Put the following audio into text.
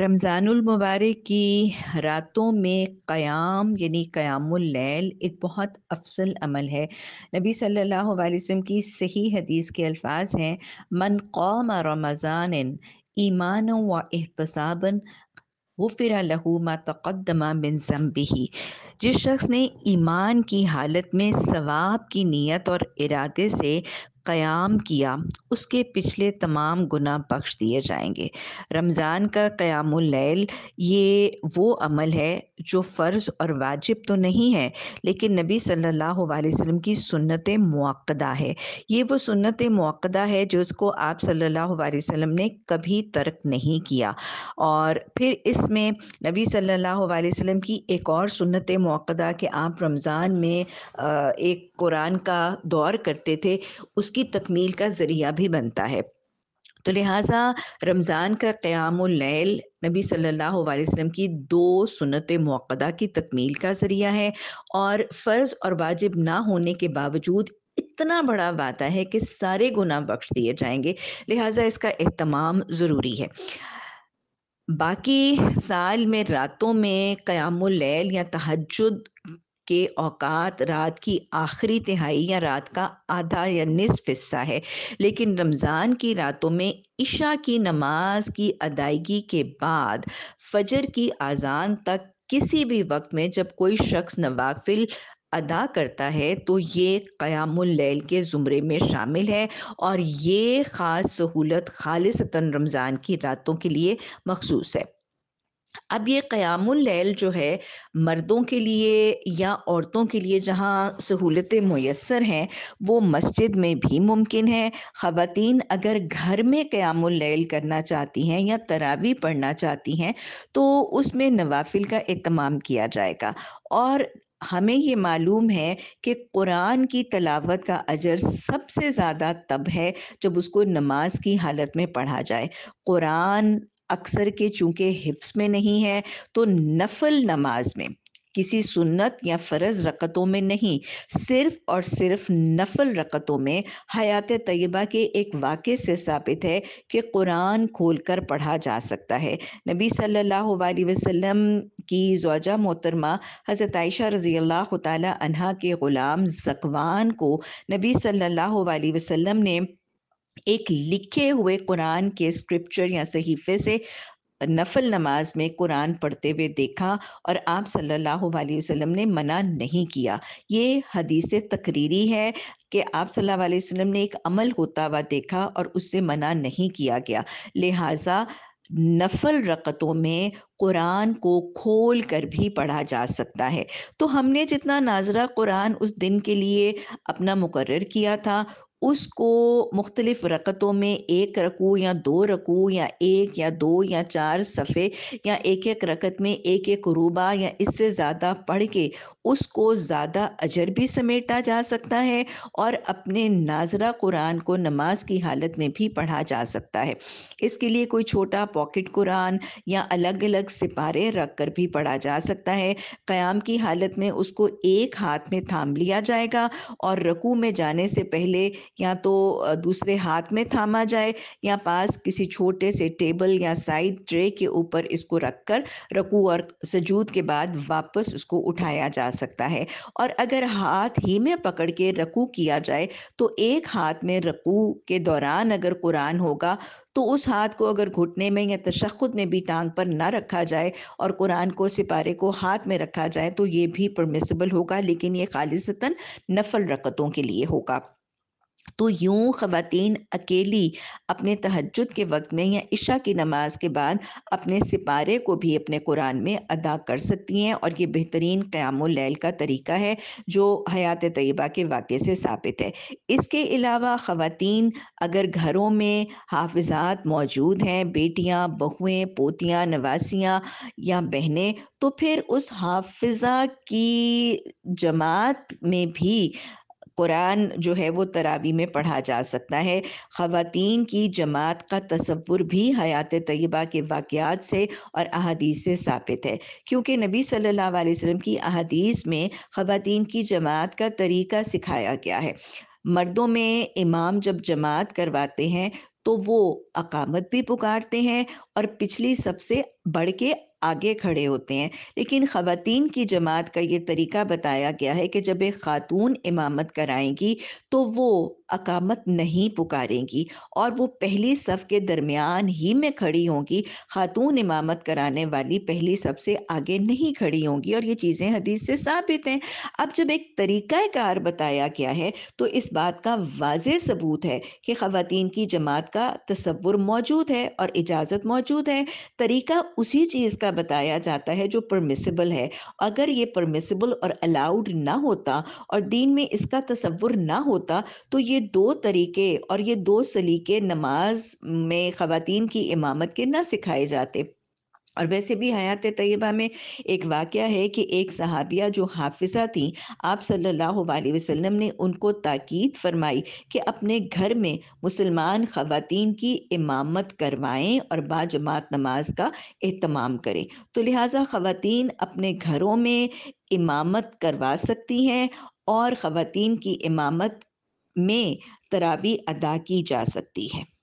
रमज़ानुल मुबारक की रातों में क़याम यानी क़यामुल्लैल एक बहुत अफसल अमल है नबी सल्लल्लाहु अलैहि वसल्लम की सही हदीस के अल्फाज हैं मन कौम रमज़ान ईमान व एहतसाबन गफ़िर लहू मा तकदमा बिन जम्बिही जिस शख्स ने ईमान की हालत में सवाब की नीयत और इरादे से क़याम किया उसके पिछले तमाम गुना बख्श दिए जाएंगे रमज़ान का क़याम ये वो अमल है जो फ़र्ज़ और वाजिब तो नहीं है लेकिन नबी सल्लल्लाहु अलैहि वसल्लम की सुन्नत मौक़दा है ये वो सुन्नत मौक़दा है जो उसको आप सल्लल्लाहु अलैहि वसल्लम ने कभी तर्क नहीं किया और फिर इसमें नबी सल्लल्लाहु अलैहि वसल्लम की एक और सुन्नत मौक़दा कि आप रमज़ान में एक कुरान का दौर करते थे उसकी की तकमील का ज़रिया भी बनता है तो लिहाजा रमज़ान का क़्यामल नबी सल्लल्लाहु अलैहि वसल्लम की दो सुनत मौक़दा की तकमील का ज़रिया है और फ़र्ज़ और वाजिब ना होने के बावजूद इतना बड़ा वादा है कि सारे गुनाह बख्श दिए जाएंगे लिहाजा इसका अहतमाम ज़रूरी है बाकी साल में रातों में क़्यामल या तहजद के औकात रात की आखिरी तिहाई या रात का आधा या निसफ हिस्सा है लेकिन रमज़ान की रातों में इशा की नमाज की अदायगी के बाद फजर की आज़ान तक किसी भी वक्त में जब कोई शख्स नवाफिल अदा करता है तो ये क़यामुल्लैल के ज़ुमरे में शामिल है और ये ख़ास सहूलत खालिसता रमज़ान की रातों के लिए मखसूस है अब ये क़यामुल जो है मर्दों के लिए या औरतों के लिए जहाँ सहूलतें मैसर हैं वो मस्जिद में भी मुमकिन है ख़वातीन अगर घर में क़यामुल करना चाहती हैं या तरावी पढ़ना चाहती हैं तो उसमें नवाफिल का अहतमाम किया जाएगा और हमें ये मालूम है कि कुरान की तलावत का अजर सबसे ज़्यादा तब है जब उसको नमाज की हालत में पढ़ा जाए कुरान अक्सर के चूंकि हिफ्स में नहीं है तो नफल नमाज में किसी सुन्नत या फ़र्ज़ रकतों में नहीं सिर्फ और सिर्फ नफल रकतों में हयात तयबा के एक वाक़े से साबित है कि कुरान खोल कर पढ़ा जा सकता है नबी सल्लल्लाहु अलैहि वसल्लम की जोजा मोहतरमा हज़रत आयशा रज़ी अल्लाह तहा के ग़ुलाम जकवान को नबी सल्लल्लाहु अलैहि वसल्लम ने एक लिखे हुए कुरान के स्क्रिप्चर या सहीफे से नफल नमाज में कुरान पढ़ते हुए देखा और आप सल्लल्लाहु अलैहि वसल्लम ने मना नहीं किया ये हदीस तकरीरी है कि आप सल्लल्लाहु अलैहि वसल्लम ने एक अमल होता हुआ देखा और उससे मना नहीं किया गया लिहाजा नफल रकतों में कुरान को खोल कर भी पढ़ा जा सकता है तो हमने जितना नाजरा कुरान उस दिन के लिए अपना मुकर किया था उसको मुख्तलिफ़ रकतों में एक रकू या दो रकू या एक या दो या चार सफ़े या एक एक रकत में एक एक रूबा या इससे ज़्यादा पढ़ के उसको ज़्यादा अजर भी समेटा जा सकता है और अपने नाजरा कुरान को नमाज की हालत में भी पढ़ा जा सकता है इसके लिए कोई छोटा पॉकेट कुरान या अलग अलग सिपारे रख कर भी पढ़ा जा सकता है क़याम की हालत में उसको एक हाथ में थाम लिया जाएगा और रकू में जाने से पहले या तो दूसरे हाथ में थामा जाए या पास किसी छोटे से टेबल या साइड ट्रे के ऊपर इसको रखकर रकू और सजूद के बाद वापस उसको उठाया जा सकता है और अगर हाथ ही में पकड़ के रकू किया जाए तो एक हाथ में रकू के दौरान अगर कुरान होगा तो उस हाथ को अगर घुटने में या तशखुद में भी टांग पर ना रखा जाए और कुरान को सिपारे को हाथ में रखा जाए तो ये भी परमिसबल होगा लेकिन ये खालिजता नफल रकतों के लिए होगा तो यूं ख़वातीन अकेली अपने तहजद के वक्त में या इशा की नमाज के बाद अपने सिपारे को भी अपने कुरान में अदा कर सकती हैं और ये बेहतरीन क़्याम लैल का तरीका है जो हयात तयबा के वाक़े से साबित है इसके अलावा ख़वान अगर घरों में हाफजात मौजूद हैं बेटियाँ बहुएँ पोतियाँ नवासियाँ या बहनें तो फिर उस हाफजा की जमात में भी कुरान जो है वो तरावी में पढ़ा जा सकता है ख़वातीन की जमात का तस्वुर भी हयात तयबा के वाक़ात से और अहदीस से साबित है क्योंकि नबी सल्लल्लाहु अलैहि वसल्लम की अहदीस में ख़वातीन की जमात का तरीका सिखाया गया है मर्दों में इमाम जब जमात करवाते हैं तो वो अकामत भी पुकारते हैं और पिछली सबसे बढ़ के आगे खड़े होते हैं लेकिन ख़वातीन की जमात का ये तरीका बताया गया है कि जब एक ख़ातून इमामत कराएंगी तो वो अकामत नहीं पुकारेंगी और वो पहली सफ़ के दरमियान ही में खड़ी होंगी ख़ातून इमामत कराने वाली पहली सफ़ से आगे नहीं खड़ी होंगी और ये चीज़ें हदीस से साबित हैं अब जब एक तरीक़ाकार बताया गया है तो इस बात का वाज सबूत है कि ख़वातीन की जमात का तस्वुर मौजूद है और इजाज़त मौजूद है तरीका उसी चीज़ का बताया जाता है जो परमिसिबल है अगर ये परमिसिबल और अलाउड ना होता और दीन में इसका तस्वुर ना होता तो ये दो तरीके और ये दो सलीके नमाज में ख़वान की इमामत के ना सिखाए जाते और वैसे भी हयात तयबा में एक वाक़ है कि एक सहाबिया जो हाफिज़ा थी आप सल्ला वसम ने उनको ताक़द फरमाई कि अपने घर में मुसलमान ख़वान की इमामत करवाएँ और बाजमात नमाज का अहतमाम करें तो लिहाजा ख़वान अपने घरों में इमामत करवा सकती हैं और ख़वान की इमामत में तरावी अदा की जा सकती है